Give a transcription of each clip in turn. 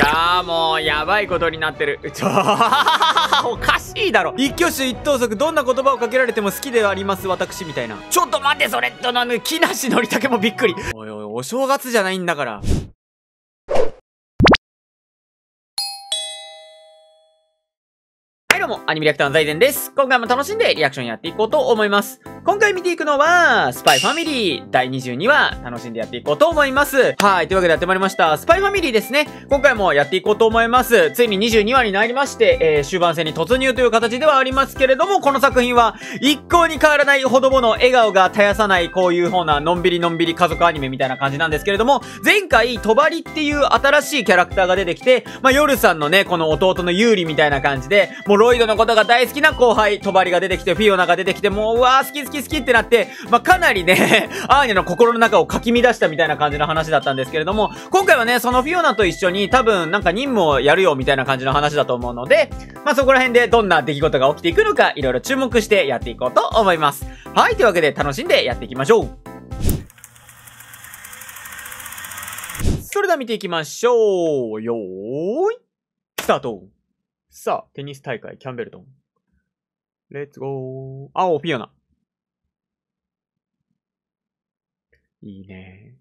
やーもう、やばいことになってる。ちょ、おかしいだろ。一挙手一投足、どんな言葉をかけられても好きではあります、私みたいな。ちょっと待って、それ、となの、木梨のりたけもびっくり。おいおい、お正月じゃないんだから。もアニメリアクターの財前です。今回も楽しんでリアクションやっていこうと思います。今回見ていくのは、スパイファミリー第22話、楽しんでやっていこうと思います。はい、というわけでやってまいりました。スパイファミリーですね。今回もやっていこうと思います。ついに22話になりまして、えー、終盤戦に突入という形ではありますけれども、この作品は、一向に変わらないほどもの笑顔が絶やさない、こういう方な、のんびりのんびり家族アニメみたいな感じなんですけれども、前回、とばりっていう新しいキャラクターが出てきて、まあ、夜さんのね、この弟の有利みたいな感じで、もうロイドのことが大好きな後輩、トバリが出てきて、フィオナが出てきて、もう、うわー、好き好き好きってなって、まあ、かなりね、アーニャの心の中をかき乱したみたいな感じの話だったんですけれども、今回はね、そのフィオナと一緒に多分なんか任務をやるよみたいな感じの話だと思うので、まあ、そこら辺でどんな出来事が起きていくのか、いろいろ注目してやっていこうと思います。はい、というわけで楽しんでやっていきましょう。それでは見ていきましょう。よーい、スタートさあ、テニス大会、キャンベルトン。レッツゴー。青、フィオナ。いいね。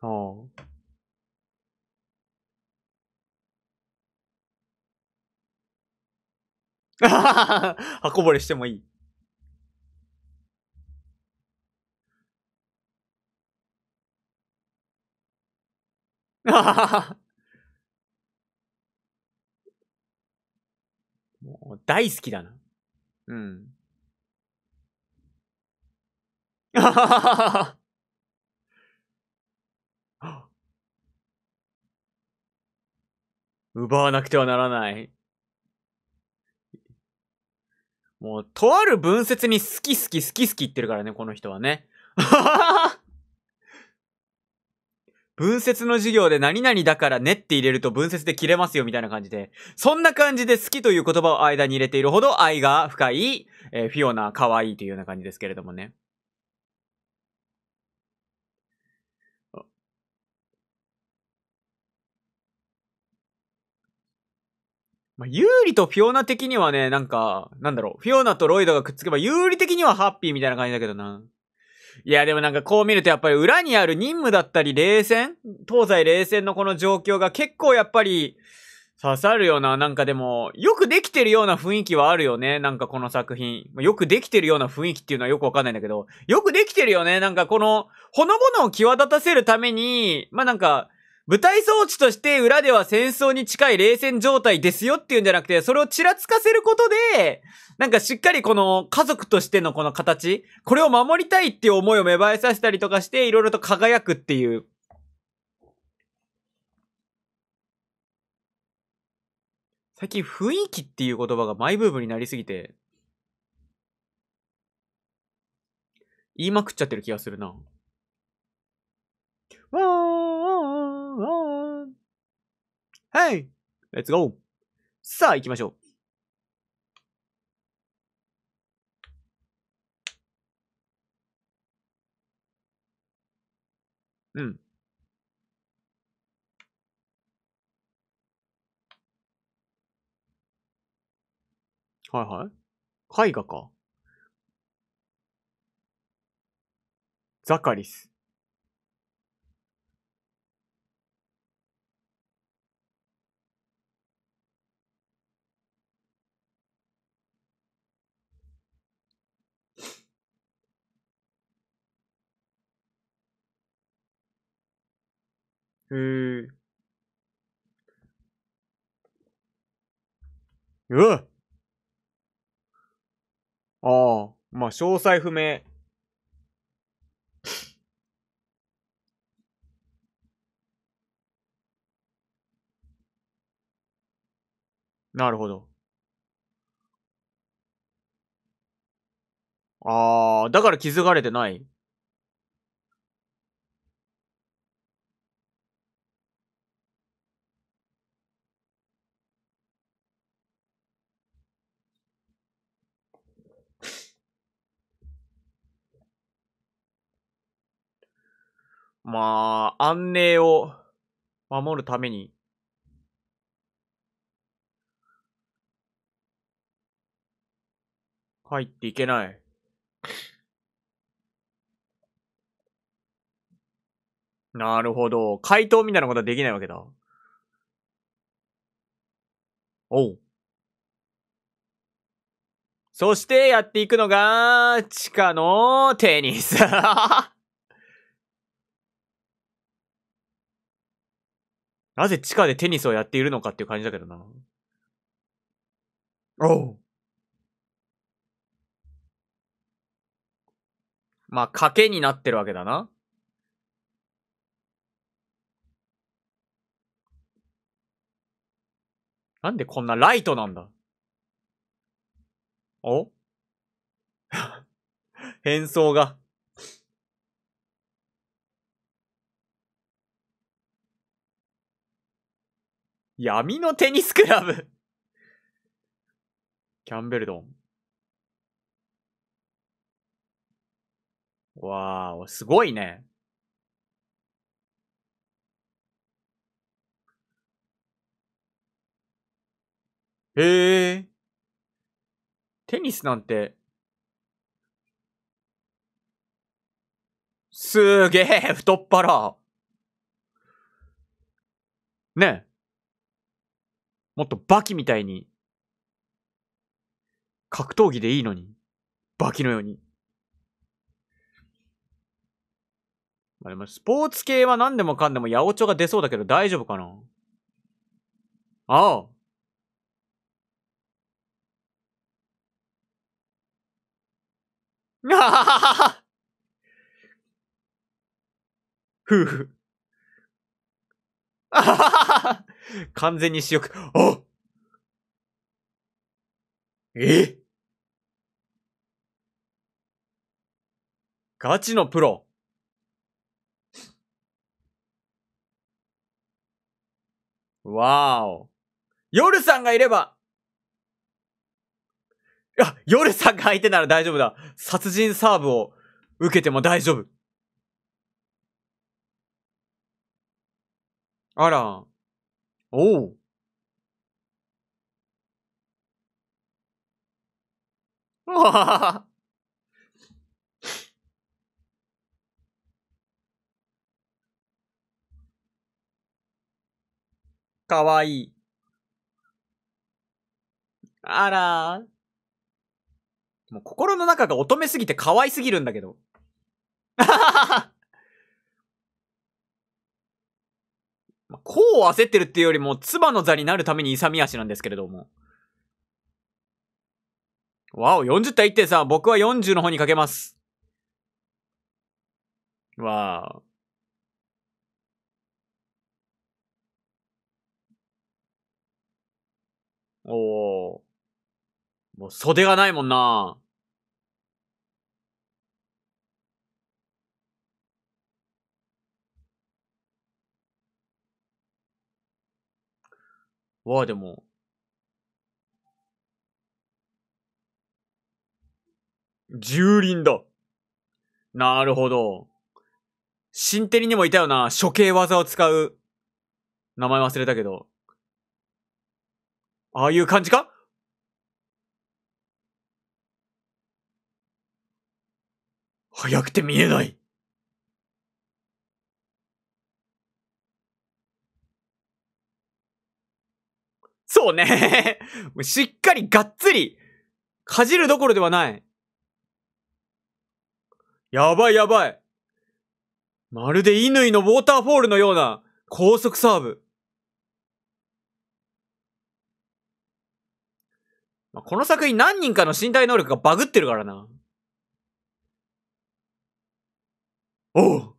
ああ。刃 こぼれしてもいい。もう大好きだな。うん。奪わなくてはならない。もう、とある文節に好き好き好き好き言ってるからね、この人はね。文 節の授業で何々だからねって入れると文節で切れますよみたいな感じで、そんな感じで好きという言葉を間に入れているほど愛が深い、えー、フィオナ可愛いというような感じですけれどもね。まあ、有利とフィオナ的にはね、なんか、なんだろう、フィオナとロイドがくっつけば、有利的にはハッピーみたいな感じだけどな。いや、でもなんかこう見るとやっぱり裏にある任務だったり、冷戦東西冷戦のこの状況が結構やっぱり、刺さるような、なんかでも、よくできてるような雰囲気はあるよね。なんかこの作品。よくできてるような雰囲気っていうのはよくわかんないんだけど、よくできてるよね。なんかこの、ほのぼのを際立たせるために、まあ、なんか、舞台装置として裏では戦争に近い冷戦状態ですよっていうんじゃなくて、それをちらつかせることで、なんかしっかりこの家族としてのこの形、これを守りたいっていう思いを芽生えさせたりとかして、いろいろと輝くっていう。最近雰囲気っていう言葉がマイブームになりすぎて、言いまくっちゃってる気がするな。わー on! Hey! Let's go! さあ、行きましょう。うん。はいはい。絵画か。ザカリス。へえ。うわああ、まあ、詳細不明。なるほど。ああ、だから気づかれてないまあ、安寧を守るために、入っていけない。なるほど。回答みたいなことはできないわけだ。おう。そしてやっていくのが、地下のテニス。なぜ地下でテニスをやっているのかっていう感じだけどな。おう。まあ、賭けになってるわけだな。なんでこんなライトなんだお 変装が。闇のテニスクラブキャンベルドン。わー、すごいね。へえ。テニスなんて、すげえ、太っ腹。ねえ。もっとバキみたいに、格闘技でいいのに、バキのように。あれもスポーツ系は何でもかんでも八百長が出そうだけど大丈夫かなああ。あははは夫婦。あははは完全に視力、あえガチのプロ。わーお。夜さんがいればあ、夜さんが相手なら大丈夫だ。殺人サーブを受けても大丈夫。あら。おお。わ かわいい。あらもう心の中が乙女すぎてかわいすぎるんだけど。あはははこう焦ってるっていうよりも、妻の座になるために勇み足なんですけれども。わお、40対1さ、僕は40の方にかけます。わあ。おお。もう袖がないもんな。わあ、でも、蹂躙だ。なるほど。新テリにもいたよな、処刑技を使う。名前忘れたけど。ああいう感じか早くて見えない。そうね。しっかりがっつり、かじるどころではない。やばいやばい。まるで乾のウォーターフォールのような高速サーブ。まあ、この作品何人かの身体能力がバグってるからな。お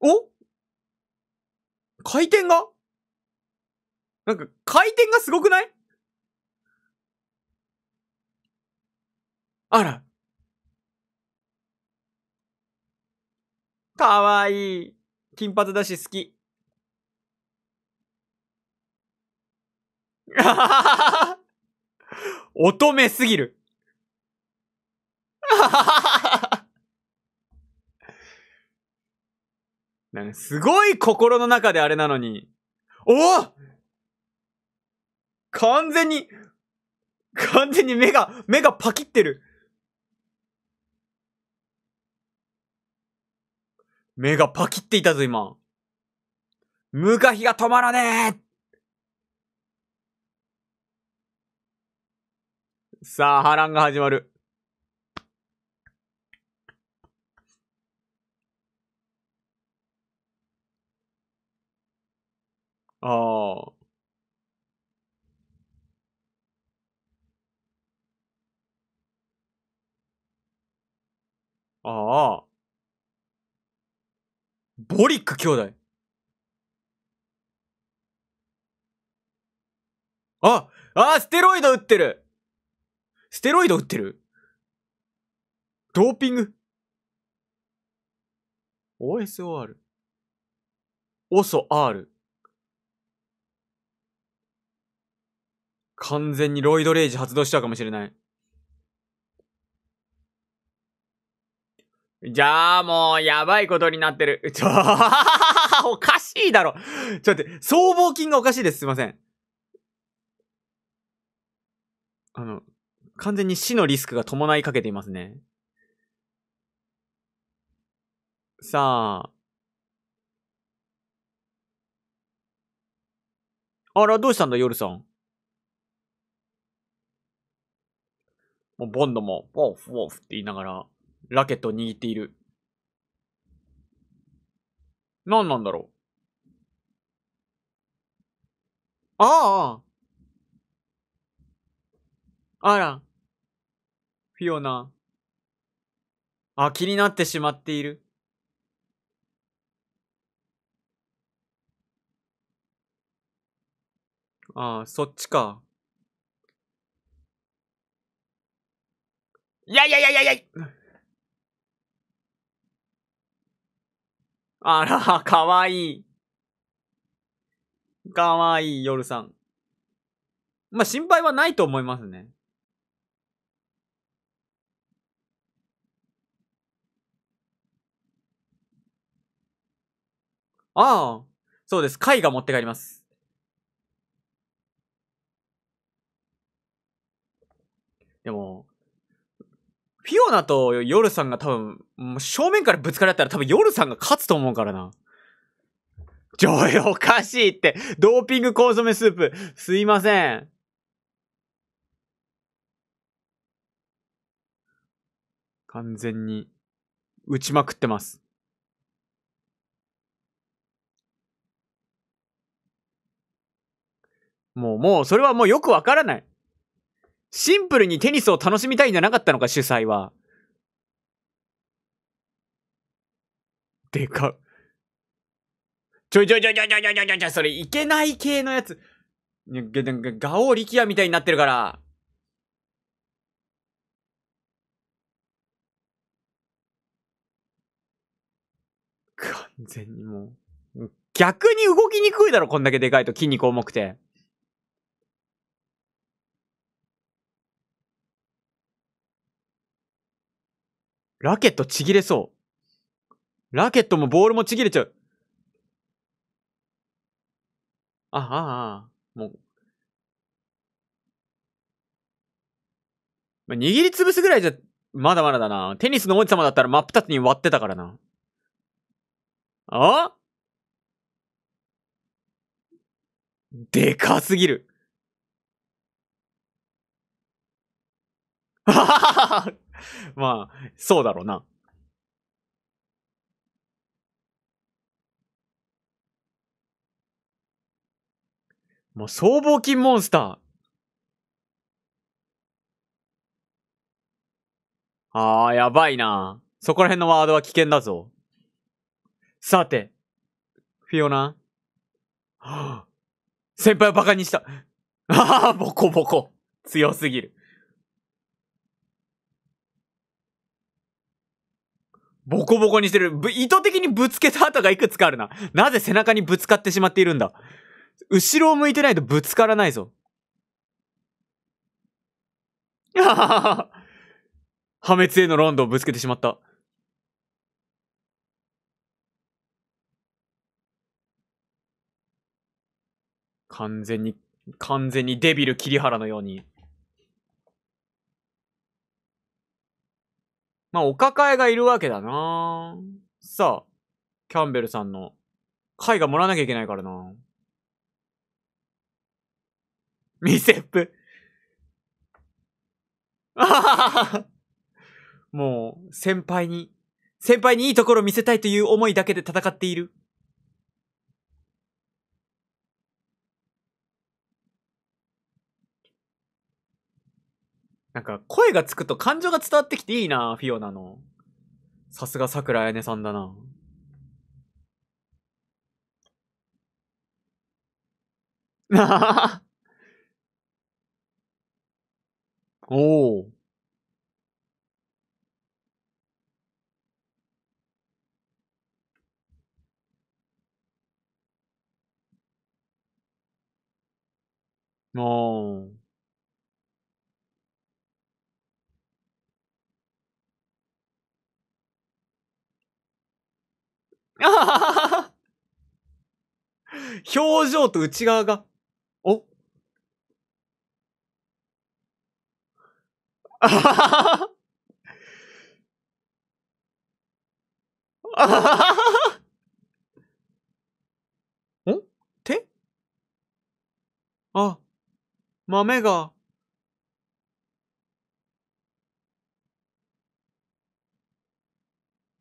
お回転がなんか回転がすごくないあら。かわいい。金髪だし好き。乙女すぎる。なんかすごい心の中であれなのに。おお完全に、完全に目が、目がパキってる。目がパキっていたぞ、今。無カヒが止まらねえさあ、波乱が始まる。ああ。ああ。ボリック兄弟。ああ、ステロイド打ってるステロイド打ってるドーピング ?OSOR。オソ R。完全にロイドレイジ発動しちゃうかもしれない。じゃあ、もう、やばいことになってる。ちょ、おかしいだろ。ちょっと僧帽筋がおかしいです。すいません。あの、完全に死のリスクが伴いかけていますね。さあ。あら、どうしたんだ、夜さん。もう、ボンドも、ウォーフ、ォーフって言いながら。ラケットを握っている。何なんだろうあああら。フィオナ。あ、気になってしまっている。ああ、そっちか。いやいやいやいやいやあら、かわいい。かわいい、夜さん。まあ、心配はないと思いますね。ああ、そうです。貝が持って帰ります。でも、フィオナとヨルさんが多分、正面からぶつかり合ったら多分ヨルさんが勝つと思うからな。ちょい、おかしいって。ドーピングコンソメスープ。すいません。完全に、打ちまくってます。もう、もう、それはもうよくわからない。シンプルにテニスを楽しみたいんじゃなかったのか、主催は。でか。ちょいちょいちょいちょいちょいちょいちょいちょい、それいけない系のやつ。ガオリキアみたいになってるから。完全にもう。逆に動きにくいだろ、こんだけでかいと筋肉重くて。ラケットちぎれそう。ラケットもボールもちぎれちゃう。あ、ああ、もう。握りつぶすぐらいじゃ、まだまだだな。テニスの王子様だったら真っ二つに割ってたからな。あでかすぎる。あははは まあ、そうだろうな。もう、僧帽筋モンスター。ああ、やばいな。そこら辺のワードは危険だぞ。さて、フィオナ。はあ、先輩をバカにした。ああ、ボコボコ。強すぎる。ボコボコにしてる。意図的にぶつけた跡がいくつかあるな。なぜ背中にぶつかってしまっているんだ。後ろを向いてないとぶつからないぞ。ははは。破滅へのロンドをぶつけてしまった。完全に、完全にデビル桐原のように。まあ、お抱えがいるわけだなさあ、キャンベルさんの、絵がもらわなきゃいけないからなミセップ。あははは。もう、先輩に、先輩にいいところ見せたいという思いだけで戦っている。なんか声がつくと感情が伝わってきていいな、フィオナの。さすが桜彩音さんだな。おお。おー。表情と内側が、おあはははははん手あ、豆が、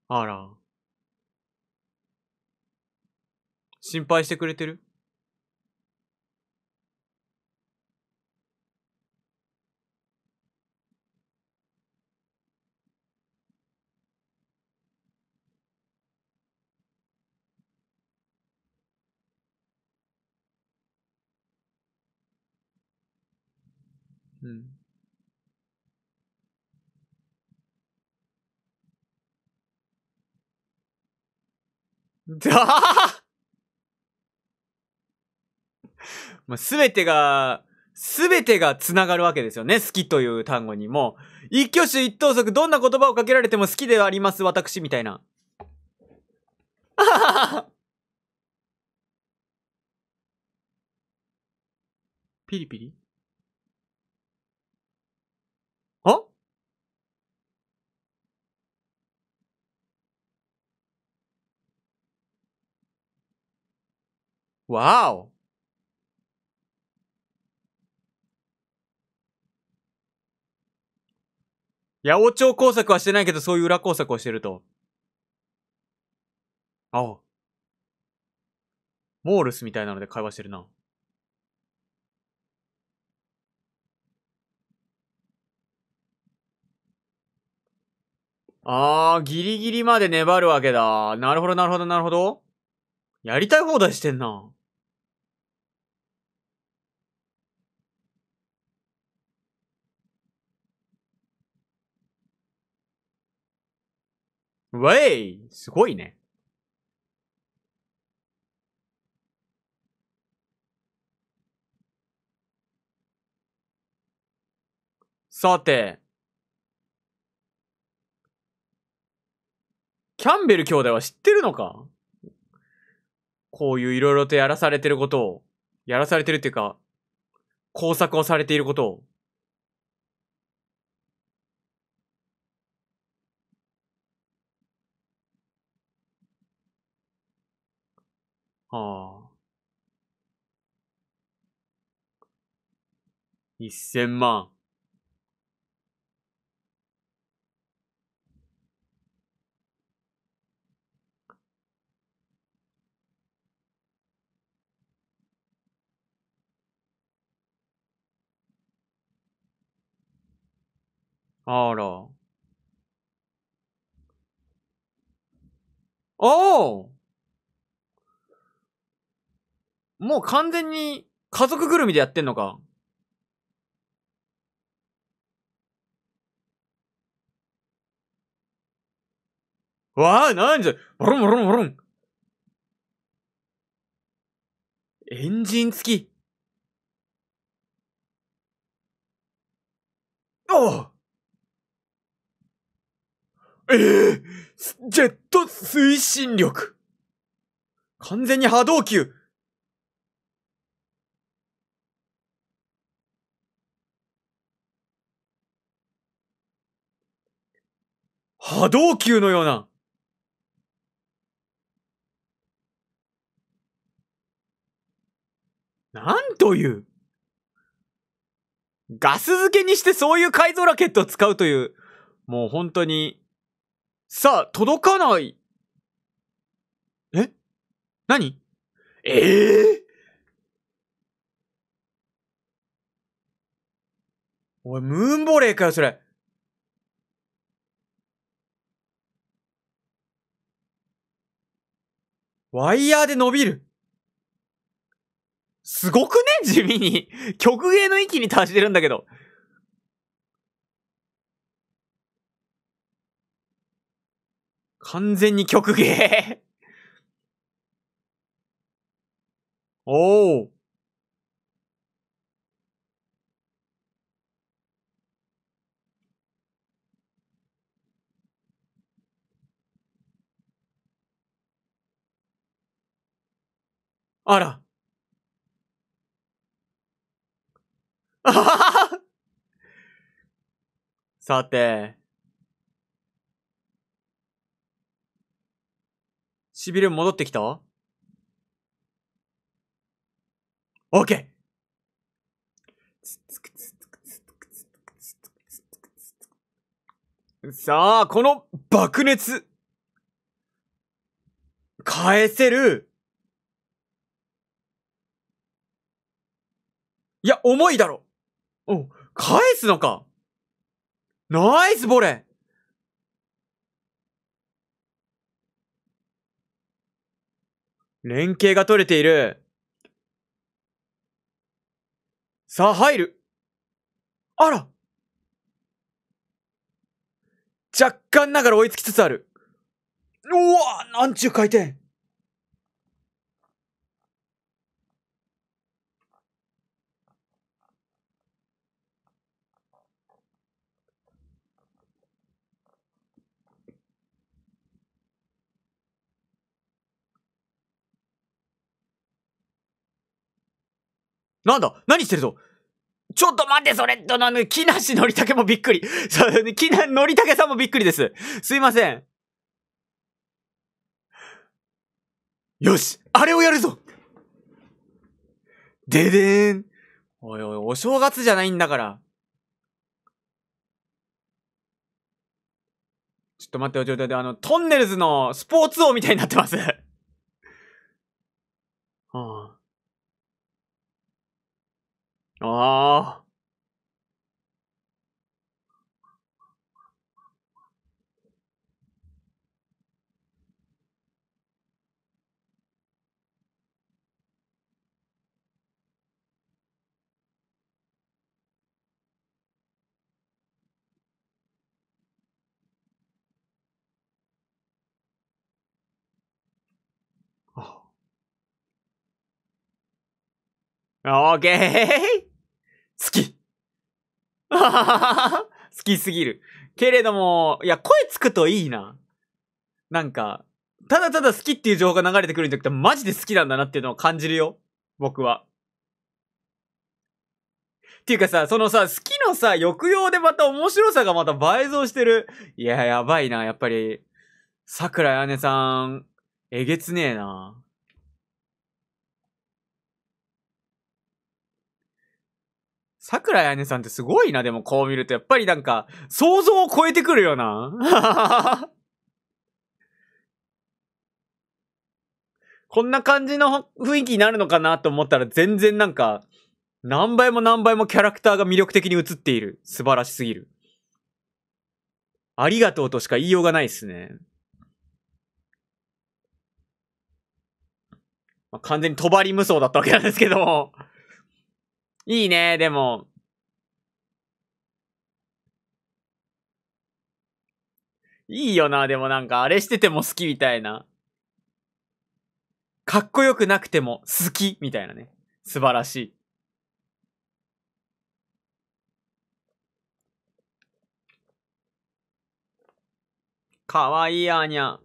あら。心配してくれてるうん。だ もうすべてが、すべてが繋がるわけですよね。好きという単語にも。一挙手一投足、どんな言葉をかけられても好きではあります、私、みたいな。あははは。ピリピリあわお八百長工作はしてないけど、そういう裏工作をしてると。お。モールスみたいなので会話してるな。あー、ギリギリまで粘るわけだ。なるほど、なるほど、なるほど。やりたい放題してんな。ウェイすごいね。さて。キャンベル兄弟は知ってるのかこういう色々とやらされてることを、やらされてるっていうか、工作をされていることを。はあ。一千万。あら。おおもう完全に家族ぐるみでやってんのか。わあ、なんじゃ、ボロンボロンボロン。エンジン付き。ああええー、ジェット推進力完全に波動球波動球のような。なんという。ガス漬けにしてそういう改造ラケットを使うという、もう本当に。さあ、届かない。え何ええー、おい、ムーンボレーかよ、それ。ワイヤーで伸びる。すごくね 地味に。曲芸の域に達してるんだけど。完全に曲芸 おお。あら。あはははさて。しびれ戻ってきたオッケーさあ、この爆熱、返せるいや、重いだろ。お、返すのか。ナイスボレー連携が取れている。さあ、入る。あら若干ながら追いつきつつある。うわなんちゅう回転なんだ何してるぞちょっと待って、それ、どの、木梨のりたけもびっくり。そう、木梨のりたけさんもびっくりです。すいません。よしあれをやるぞででーんおいおい、お正月じゃないんだから。ちょっと待っておちょっあの、トンネルズのスポーツ王みたいになってます Oh. oh. Okay. 好き。好きすぎる。けれども、いや、声つくといいな。なんか、ただただ好きっていう情報が流れてくるんじゃなくて、マジで好きなんだなっていうのを感じるよ。僕は。っていうかさ、そのさ、好きのさ、抑揚でまた面白さがまた倍増してる。いや、やばいな、やっぱり。桜屋根さん、えげつねえな。桜彩音さんってすごいな、でもこう見ると。やっぱりなんか、想像を超えてくるよな。こんな感じの雰囲気になるのかなと思ったら全然なんか、何倍も何倍もキャラクターが魅力的に映っている。素晴らしすぎる。ありがとうとしか言いようがないっすね。まあ、完全にとばり無双だったわけなんですけども。いいね、でも。いいよな、でもなんか、あれしてても好きみたいな。かっこよくなくても好きみたいなね。素晴らしい。かわいい、あにゃ。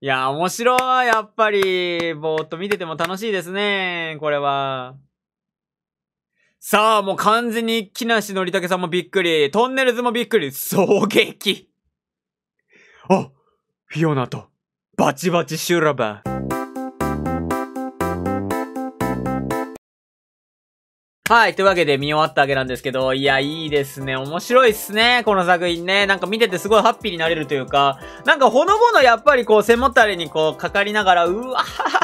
いや、面白い。やっぱり、ぼーっと見てても楽しいですね。これは。さあ、もう完全に木梨のりたけさんもびっくり。トンネルズもびっくり。衝撃。あ、フィオナと、バチバチシュラバ。ー。はい。というわけで見終わったわけなんですけど、いや、いいですね。面白いっすね。この作品ね。なんか見ててすごいハッピーになれるというか、なんかほのぼのやっぱりこう背もたれにこうかかりながら、うわはは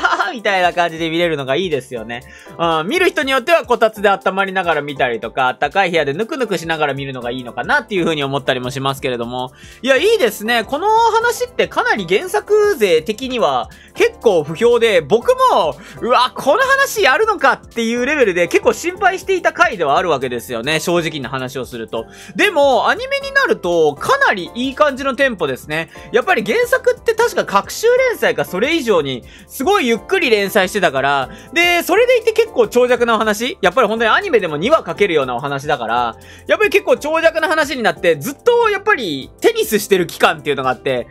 は みたいな感じで見れるのがいいですよね。うん、見る人によってはこたつで温まりながら見たりとか、あかい部屋でぬくぬくしながら見るのがいいのかなっていう風に思ったりもしますけれども。いや、いいですね。この話ってかなり原作勢的には結構不評で、僕も、うわ、この話やるのかっていうレベルで結構心配していた回ではあるわけですよね。正直な話をすると。でも、アニメになるとかなりいい感じのテンポですね。やっぱり原作って確か各週連載かそれ以上にすごいゆっくりくり連載してたから、で、それでいて結構長尺なお話やっぱり本当にアニメでも2話かけるようなお話だから、やっぱり結構長尺な話になって、ずっとやっぱりテニスしてる期間っていうのがあって、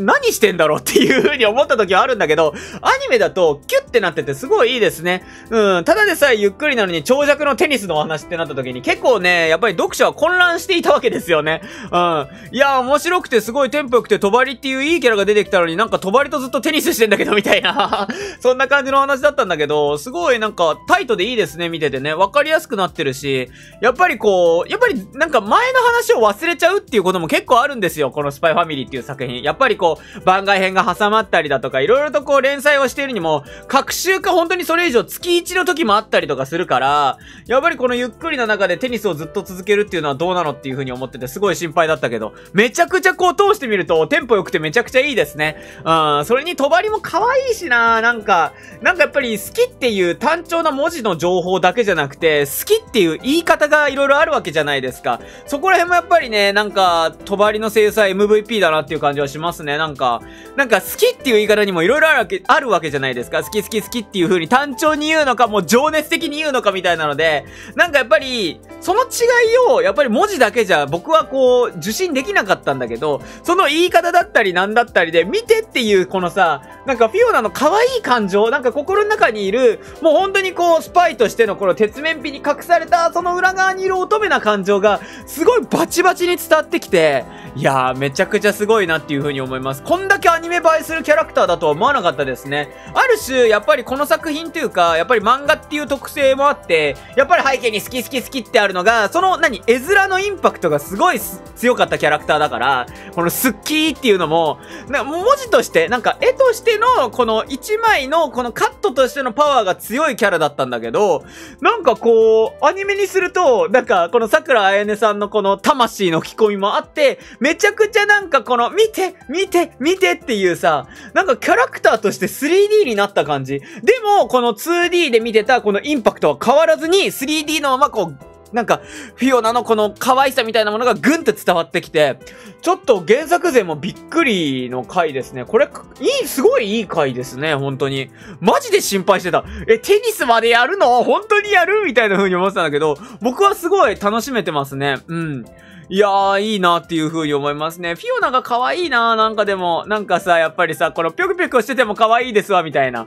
何してんだろうっていう風に思った時はあるんだけど、アニメだとキュッてなっててすごいいいですね。うん、ただでさえゆっくりなのに長尺のテニスのお話ってなった時に結構ね、やっぱり読者は混乱していたわけですよね。うん。いや、面白くてすごいテンポ良くて、とばりっていういいキャラが出てきたのになんかとばりとずっとテニスしてんだけどみたいな そんな感じの話だったんだけど、すごいなんかタイトでいいですね、見ててね。わかりやすくなってるし、やっぱりこう、やっぱりなんか前の話を忘れちゃうっていうことも結構あるんですよ。このスパイファミリーっていう作品。やっぱりこう、番外編が挟まったりだとか、いろいろとこう連載をしているにも、各週か本当にそれ以上月1の時もあったりとかするから、やっぱりこのゆっくりな中でテニスをずっと続けるっていうのはどうなのっていう風に思っててすごい心配だったけど、めちゃくちゃこう通してみるとテンポ良くてめちゃくちゃいいですね。うん、それに帳も可愛いしななんなんか、なんかやっぱり好きっていう単調な文字の情報だけじゃなくて、好きっていう言い方が色々あるわけじゃないですか。そこら辺もやっぱりね、なんか、とばりの制裁 MVP だなっていう感じはしますね。なんか、なんか好きっていう言い方にも色々あるわけ、あるわけじゃないですか。好き好き好きっていう風に単調に言うのか、もう情熱的に言うのかみたいなので、なんかやっぱり、その違いを、やっぱり文字だけじゃ僕はこう、受信できなかったんだけど、その言い方だったりなんだったりで、見てっていうこのさ、なんかフィオナの可愛い感情、なんか心の中にいる、もう本当にこう、スパイとしてのこの鉄面皮に隠された、その裏側にいる乙女な感情が、すごいバチバチに伝わってきて、いやー、めちゃくちゃすごいなっていう風に思います。こんだけアニメ映えするキャラクターだとは思わなかったですね。ある種、やっぱりこの作品というか、やっぱり漫画っていう特性もあって、やっぱり背景に好き好き好きってあるののが、その、何、絵面のインパクトがすごい強かったキャラクターだから、このスッキーっていうのも、な文字として、なんか絵としての、この1枚の、このカットとしてのパワーが強いキャラだったんだけど、なんかこう、アニメにすると、なんか、この桜あやねさんのこの魂の吹き込みもあって、めちゃくちゃなんかこの、見て見て見てっていうさ、なんかキャラクターとして 3D になった感じ。でも、この 2D で見てたこのインパクトは変わらずに、3D のままこう、なんか、フィオナのこの可愛さみたいなものがぐんって伝わってきて、ちょっと原作勢もびっくりの回ですね。これ、いい、すごいいい回ですね、本当に。マジで心配してた。え、テニスまでやるの本当にやるみたいな風に思ってたんだけど、僕はすごい楽しめてますね。うん。いやー、いいなっていう風に思いますね。フィオナが可愛いなーなんかでも、なんかさ、やっぱりさ、このピょクピょクしてても可愛いですわ、みたいな。う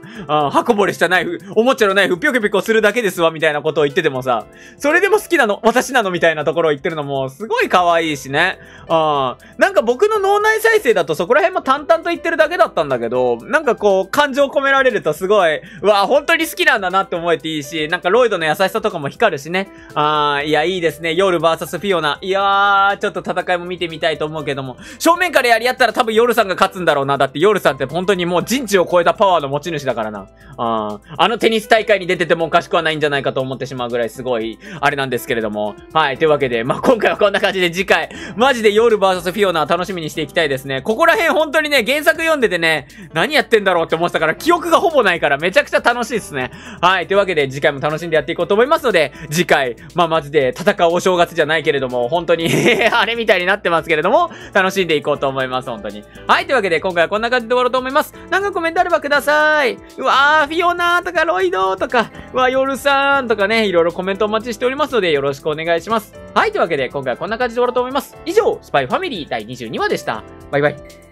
ん、こぼれしたナイフ、おもちゃのナイフ、ピょクピょクするだけですわ、みたいなことを言っててもさ、それでも好きなの、私なの、みたいなところを言ってるのも、すごい可愛いしね。うん。なんか僕の脳内再生だとそこら辺も淡々と言ってるだけだったんだけど、なんかこう、感情込められるとすごい、うわ、本当に好きなんだなって思えていいし、なんかロイドの優しさとかも光るしね。あー、いや、いいですね。夜 VS フィオナ。いやー、ー、ちょっと戦いも見てみたいと思うけども、正面からやり合ったら多分ヨルさんが勝つんだろうな。だってヨルさんって本当にもう人知を超えたパワーの持ち主だからな。ああのテニス大会に出ててもおかしくはないんじゃないかと思ってしまうぐらいすごい、あれなんですけれども。はい。というわけで、まあ、今回はこんな感じで次回、マジでヨル VS フィオナ楽しみにしていきたいですね。ここら辺本当にね、原作読んでてね、何やってんだろうって思ってたから、記憶がほぼないからめちゃくちゃ楽しいですね。はい。というわけで、次回も楽しんでやっていこうと思いますので、次回、まあ、マジで戦うお正月じゃないけれども、本当にえー、あれみたいになってますけれども、楽しんでいこうと思います、本当に。はい、というわけで今回はこんな感じで終わろうと思います。なんかコメントあればください。うわー、フィオナーとかロイドとか、うわ、ヨルさんとかね、いろいろコメントお待ちしておりますので、よろしくお願いします。はい、というわけで今回はこんな感じで終わろうと思います。以上、スパイファミリー第22話でした。バイバイ。